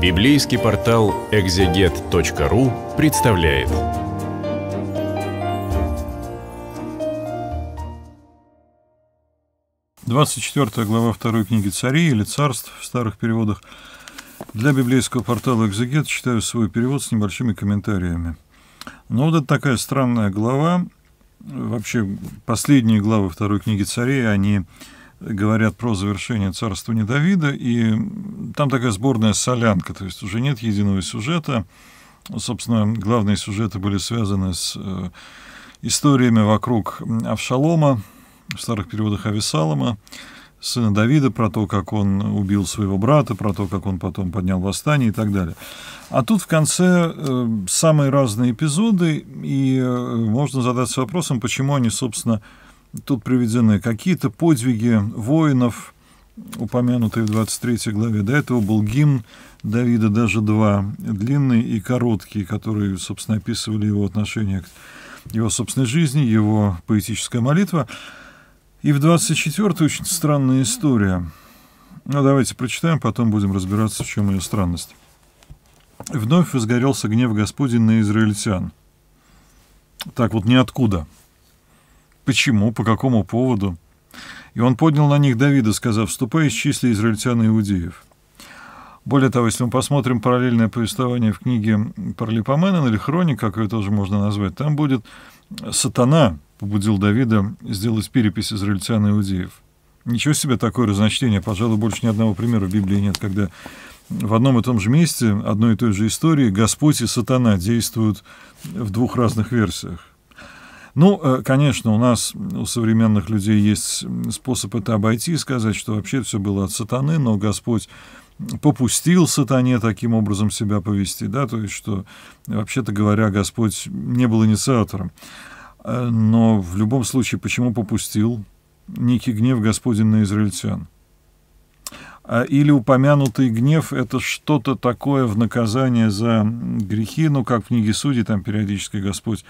Библейский портал экзегет.ру представляет. Двадцать четвертая глава второй книги царей или «Царств» в старых переводах. Для библейского портала «Экзегет» читаю свой перевод с небольшими комментариями. Но ну, вот это такая странная глава. Вообще, последние главы второй книги «Царей», они говорят про завершение царствования Давида, и там такая сборная солянка, то есть уже нет единого сюжета. Собственно, главные сюжеты были связаны с э, историями вокруг Авшалома, в старых переводах Ависалома, сына Давида, про то, как он убил своего брата, про то, как он потом поднял восстание и так далее. А тут в конце э, самые разные эпизоды, и э, можно задаться вопросом, почему они, собственно, Тут приведены какие-то подвиги воинов, упомянутые в 23 главе. До этого был гимн Давида даже два, длинные и короткие, которые, собственно, описывали его отношение к его собственной жизни, его поэтическая молитва. И в 24 очень странная история. Ну, давайте прочитаем, потом будем разбираться, в чем ее странность. «Вновь возгорелся гнев Господень на израильтян». Так вот ниоткуда – Почему? По какому поводу? И он поднял на них Давида, сказав, «Ступай из числа израильтян и иудеев». Более того, если мы посмотрим параллельное повествование в книге Паралипоменон или Хроник, как ее тоже можно назвать, там будет «Сатана побудил Давида сделать перепись израильтян и иудеев». Ничего себе такое разночтение. Пожалуй, больше ни одного примера в Библии нет, когда в одном и том же месте, одной и той же истории Господь и Сатана действуют в двух разных версиях. Ну, э, конечно, у нас, у современных людей есть способ это обойти и сказать, что вообще все было от сатаны, но Господь попустил сатане таким образом себя повести, да, то есть, что, вообще-то говоря, Господь не был инициатором. Э, но в любом случае, почему попустил некий гнев Господень на израильтян? А, или упомянутый гнев – это что-то такое в наказание за грехи, ну, как в книге Судей, там периодически Господь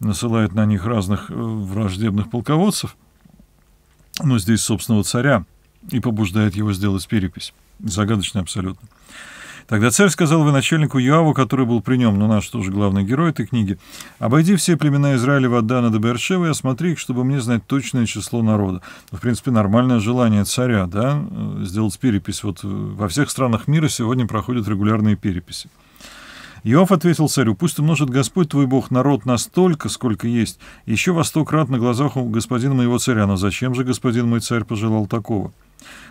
насылает на них разных э, враждебных полководцев, но здесь собственного царя, и побуждает его сделать перепись. Загадочно абсолютно. Тогда царь сказал вы начальнику Юаву, который был при нем, но «Ну, наш тоже главный герой этой книги, «Обойди все племена Израилева от Дана до Бершева и осмотри их, чтобы мне знать точное число народа». Ну, в принципе, нормальное желание царя, да, э, сделать перепись. Вот э, во всех странах мира сегодня проходят регулярные переписи. Иов ответил царю, «Пусть умножит Господь твой Бог народ настолько, сколько есть, еще во сто крат на глазах у господина моего царя. Но зачем же господин мой царь пожелал такого?»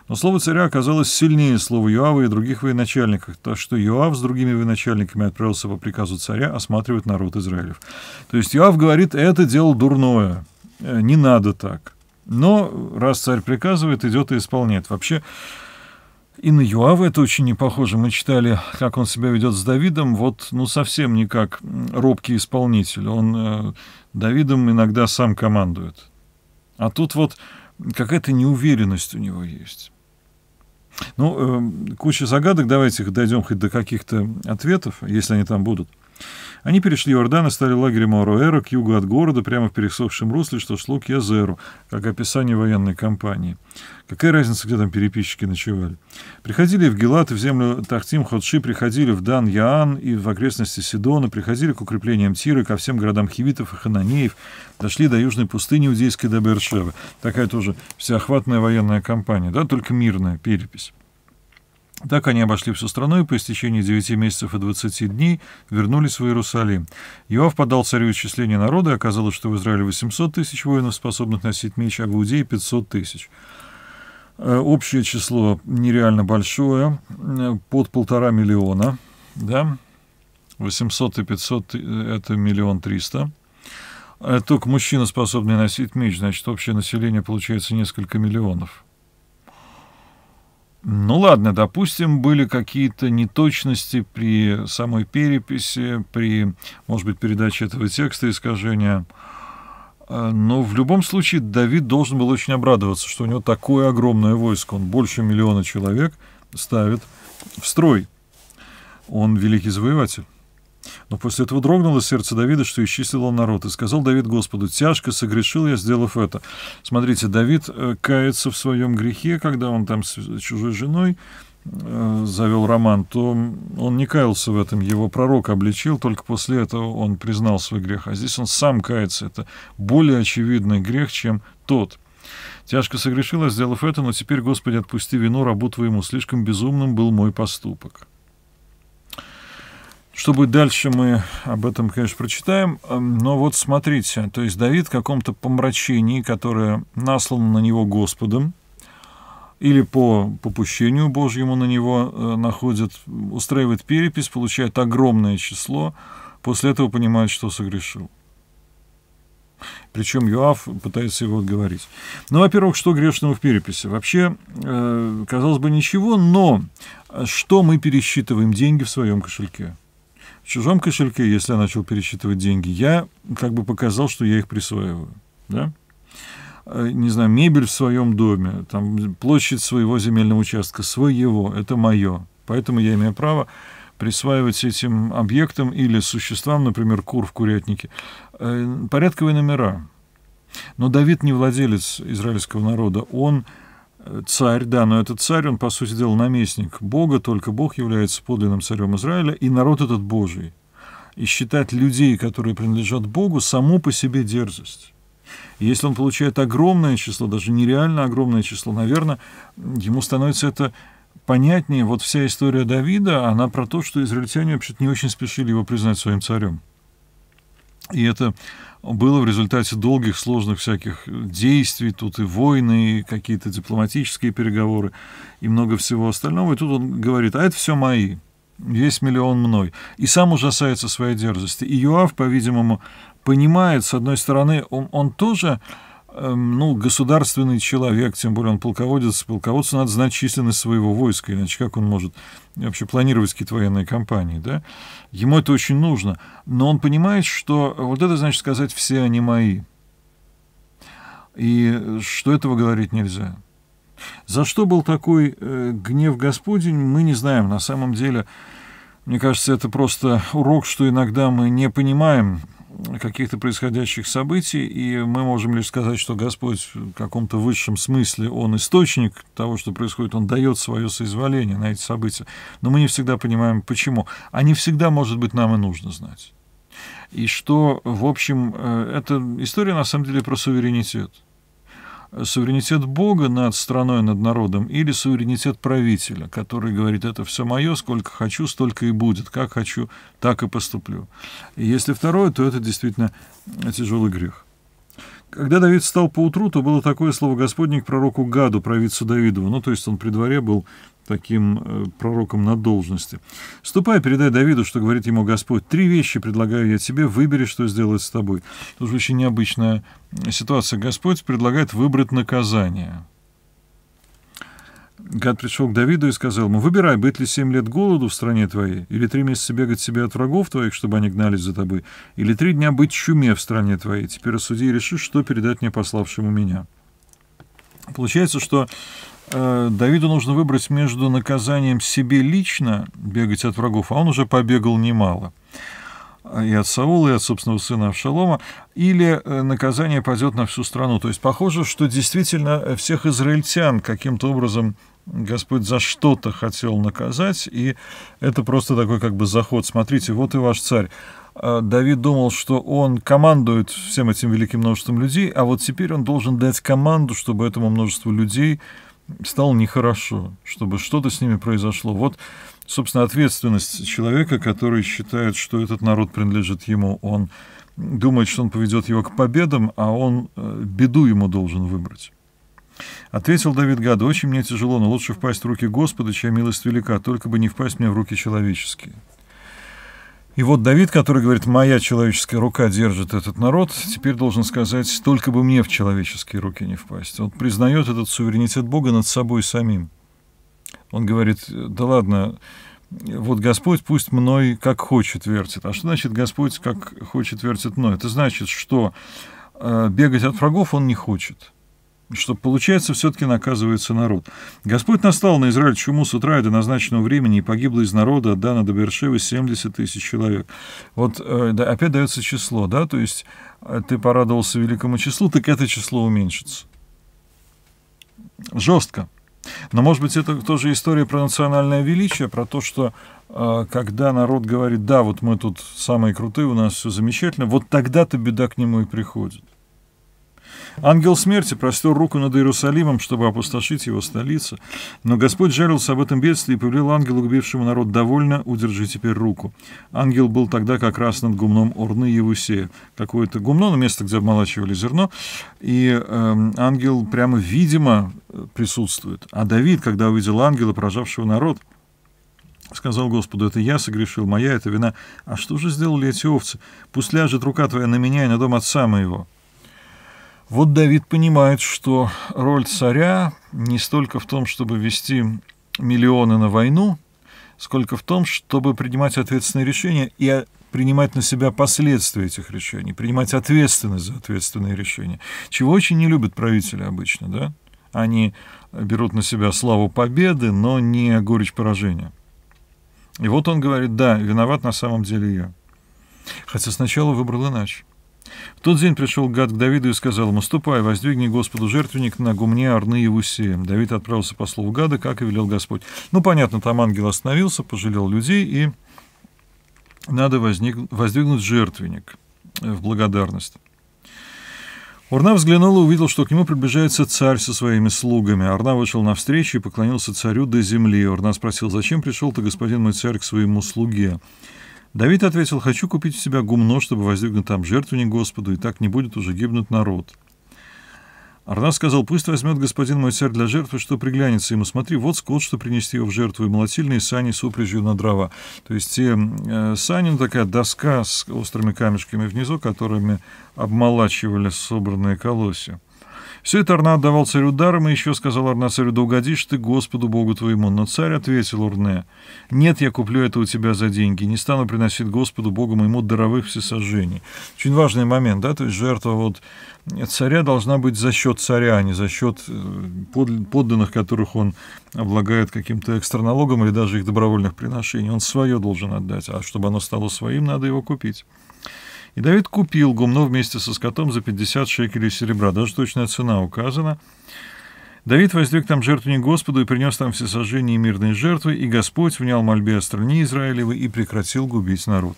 Но слово царя оказалось сильнее слова Юава и других военачальников, так что Юав с другими военачальниками отправился по приказу царя осматривать народ Израилев. То есть Юав говорит, это дело дурное, э, не надо так. Но раз царь приказывает, идет и исполняет. Вообще, и на Юава это очень не похоже. Мы читали, как он себя ведет с Давидом. Вот, ну, совсем не как робкий исполнитель. Он э, Давидом иногда сам командует. А тут вот какая-то неуверенность у него есть. Ну, э, куча загадок. Давайте дойдем хоть до каких-то ответов, если они там будут. Они перешли Иордан и стали лагерем Аруэра к югу от города, прямо в пересохшем русле, что шло к Язеру, как описание военной кампании. Какая разница, где там переписчики ночевали? Приходили в Гелат и в землю Тахтим Ходши, приходили в Дан Яан и в окрестности Сидона, приходили к укреплениям Тиры ко всем городам Хивитов и Хананеев, дошли до южной пустыни Иудейской до Бершевы. Такая тоже всеохватная военная кампания, да, только мирная перепись. Так они обошли всю страну и по истечении 9 месяцев и 20 дней вернулись в Иерусалим. Иоав подал царю исчисление народа, и оказалось, что в Израиле 800 тысяч воинов, способных носить меч, а в Иудее 500 тысяч. Э, общее число нереально большое, э, под полтора миллиона, да, 800 и 500 — это миллион триста. Э, только мужчина, способный носить меч, значит, общее население получается несколько миллионов. Ну ладно, допустим, были какие-то неточности при самой переписи, при, может быть, передаче этого текста искажения. Э, но в любом случае Давид должен был очень обрадоваться, что у него такое огромное войско. Он больше миллиона человек ставит в строй. Он великий завоеватель. Но после этого дрогнуло сердце Давида, что исчислил он народ, и сказал Давид Господу, «Тяжко согрешил я, сделав это». Смотрите, Давид э, кается в своем грехе, когда он там с чужой женой э, завел роман, то он не каялся в этом, его пророк обличил, только после этого он признал свой грех. А здесь он сам кается, это более очевидный грех, чем тот. Тяжко согрешил я сделав это, но теперь, Господи, отпусти вину рабу Твоему, слишком безумным был мой поступок. Что будет дальше, мы об этом, конечно, прочитаем. Эм, но вот смотрите, то есть Давид в каком-то помрачении, которое наслано на него Господом, или по попущению Божьему на него э, находит, устраивает перепись, получает огромное число, после этого понимает, что согрешил. Причем Юав пытается его отговорить. Ну, во-первых, что грешного в переписи? Вообще, э, казалось бы, ничего, но что мы пересчитываем деньги в своем кошельке? чужом кошельке, если я начал пересчитывать деньги, я как бы показал, что я их присваиваю. Да? Э, не знаю, мебель в своем доме, там, площадь своего земельного участка, своего, это мое. Поэтому я имею право присваивать этим объектам или существам, например, кур в курятнике, э, порядковые номера. Но Давид не владелец израильского народа, он царь, да, но этот царь, он, по сути дела, наместник Бога, только Бог является подлинным царем Израиля, и народ этот Божий. И считать людей, которые принадлежат Богу, само по себе дерзость. если он получает огромное число, даже нереально огромное число, наверное, ему становится это понятнее. Вот вся история Давида, она про то, что израильтяне вообще-то не очень спешили его признать своим царем. И это было в результате долгих, сложных всяких действий, тут и войны, и какие-то дипломатические переговоры, и много всего остального. И тут он говорит, а это все мои, весь миллион мной. И сам ужасается своей дерзости. И Юав, по-видимому, понимает, с одной стороны, он, он тоже Эм, ну, государственный человек, тем более он полководец, полководцу надо знать численность своего войска, иначе как он может вообще планировать какие-то военные кампании, да? Ему это очень нужно, но он понимает, что вот это значит сказать «все они мои», и что этого говорить нельзя. За что был такой э, гнев Господень, мы не знаем. На самом деле, мне кажется, это просто урок, что иногда мы не понимаем, каких-то происходящих событий, и мы можем лишь сказать, что Господь в каком-то высшем смысле, Он источник того, что происходит, Он дает свое соизволение на эти события. Но мы не всегда понимаем, почему. А не всегда, может быть, нам и нужно знать. И что, в общем, э, это история, на самом деле, про суверенитет суверенитет Бога над страной, над народом, или суверенитет правителя, который говорит, это все мое, сколько хочу, столько и будет, как хочу, так и поступлю. И если второе, то это действительно тяжелый грех. Когда Давид встал поутру, то было такое слово Господне к пророку Гаду, провидцу Давидову. Ну, то есть он при дворе был таким э, пророком на должности. «Ступай, передай Давиду, что говорит ему Господь. Три вещи предлагаю я тебе, выбери, что сделать с тобой». Тоже очень необычная э, ситуация. Господь предлагает выбрать наказание. Гад пришел к Давиду и сказал ему, «Выбирай, быть ли семь лет голоду в стране твоей, или три месяца бегать себе от врагов твоих, чтобы они гнались за тобой, или три дня быть чуме в стране твоей. Теперь осуди и реши, что передать мне пославшему меня». Получается, что Э, Давиду нужно выбрать между наказанием себе лично бегать от врагов, а он уже побегал немало, э, и от Саула, и от собственного сына Авшалома, или э, наказание пойдет на всю страну. То есть похоже, что действительно всех израильтян каким-то образом Господь за что-то хотел наказать, и это просто такой как бы заход. Смотрите, вот и ваш царь. Давид думал, что он командует всем этим великим множеством людей, а вот теперь он должен дать команду, чтобы этому множеству людей стало нехорошо, чтобы что-то с ними произошло. Вот, собственно, ответственность человека, который считает, что этот народ принадлежит ему, он думает, что он поведет его к победам, а он э, беду ему должен выбрать. Ответил Давид Гада, «Очень мне тяжело, но лучше впасть в руки Господа, чья милость велика, только бы не впасть мне в руки человеческие». И вот Давид, который говорит, моя человеческая рука держит этот народ, теперь должен сказать, только бы мне в человеческие руки не впасть. Он признает этот суверенитет Бога над собой самим. Он говорит, да ладно, вот Господь пусть мной как хочет вертит. А что значит Господь как хочет вертит мной? Это значит, что э, бегать от врагов он не хочет что получается, все-таки наказывается народ. Господь настал на Израиль чуму с утра до назначенного времени, и погибло из народа от Дана до Бершивы 70 тысяч человек. Вот э, да, опять дается число, да, то есть э, ты порадовался великому числу, так это число уменьшится. Жестко. Но, может быть, это тоже история про национальное величие, про то, что э, когда народ говорит, да, вот мы тут самые крутые, у нас все замечательно, вот тогда-то беда к нему и приходит. Ангел смерти простер руку над Иерусалимом, чтобы опустошить его столицу, но Господь жалился об этом бедствии и повелел ангелу, убившему народ, «Довольно, удержи теперь руку». Ангел был тогда как раз над гумном Орны Евусея. Какое-то гумно, но место, где обмолачивали зерно, и э, ангел прямо видимо присутствует. А Давид, когда увидел ангела, поражавшего народ, Сказал Господу, это я согрешил, моя это вина. А что же сделали эти овцы? Пусть ляжет рука твоя на меня и на дом отца моего. Вот Давид понимает, что роль царя не столько в том, чтобы вести миллионы на войну, сколько в том, чтобы принимать ответственные решения и а, принимать на себя последствия этих решений, принимать ответственность за ответственные решения, чего очень не любят правители обычно, да? Они берут на себя славу победы, но не горечь поражения. И вот он говорит, да, виноват на самом деле я. Хотя сначала выбрал иначе. В тот день пришел гад к Давиду и сказал ему, «Ступай, воздвигни Господу жертвенник на гумне Арны и Усе». Давид отправился по слову гада, как и велел Господь. Ну, понятно, там ангел остановился, пожалел людей, и надо возник, воздвигнуть жертвенник э, в благодарность. Урна взглянул и увидел, что к нему приближается царь со своими слугами. Урна вышел навстречу и поклонился царю до земли. Урна спросил, «Зачем пришел ты, господин мой царь, к своему слуге?» Давид ответил, «Хочу купить у себя гумно, чтобы воздвигнуть там жертвенник Господу, и так не будет уже гибнуть народ». Арна сказал, «Пусть возьмет господин мой царь для жертвы, что приглянется ему. Смотри, вот скот, что принести его в жертву, и молотильные сани с упряжью на дрова». То есть те э, сани, ну, такая доска с острыми камешками внизу, которыми обмолачивали собранные колосья. Все это Орна отдавал царю даром, и еще сказал Орна царю, да угодишь ты Господу Богу твоему. Но царь ответил Урне, нет, я куплю это у тебя за деньги, не стану приносить Господу Богу моему даровых всесожжений. Очень важный момент, да, то есть жертва вот царя должна быть за счет царя, а не за счет э, подданных, которых он облагает каким-то экстраналогом или даже их добровольных приношений. Он свое должен отдать, а чтобы оно стало своим, надо его купить. И Давид купил гумно вместе со скотом за 50 шекелей серебра, даже точная цена указана. Давид воздвиг там жертвенник Господу и принес там всесожжение и мирные жертвы, и Господь внял мольбе о стране Израилевы и прекратил губить народ.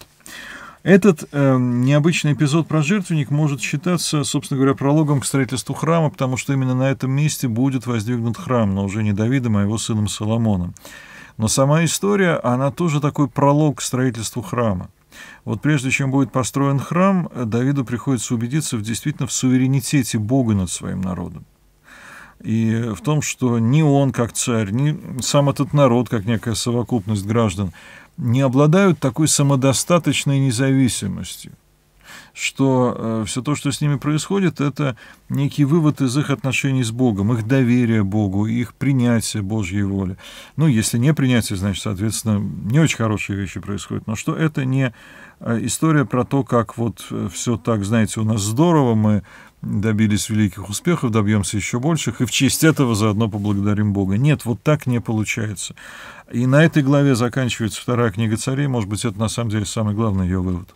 Этот э, необычный эпизод про жертвенник может считаться, собственно говоря, прологом к строительству храма, потому что именно на этом месте будет воздвигнут храм, но уже не Давидом, а его сыном Соломоном. Но сама история, она тоже такой пролог к строительству храма. Вот прежде чем будет построен храм, Давиду приходится убедиться в действительно в суверенитете Бога над своим народом. И в том, что ни он как царь, ни сам этот народ как некая совокупность граждан не обладают такой самодостаточной независимостью что э, все то, что с ними происходит, это некий вывод из их отношений с Богом, их доверие Богу, их принятие Божьей воли. Ну, если не принятие, значит, соответственно, не очень хорошие вещи происходят. Но что это не э, история про то, как вот э, все так, знаете, у нас здорово, мы добились великих успехов, добьемся еще больших, и в честь этого заодно поблагодарим Бога. Нет, вот так не получается. И на этой главе заканчивается вторая книга царей. Может быть, это на самом деле самый главный ее вывод.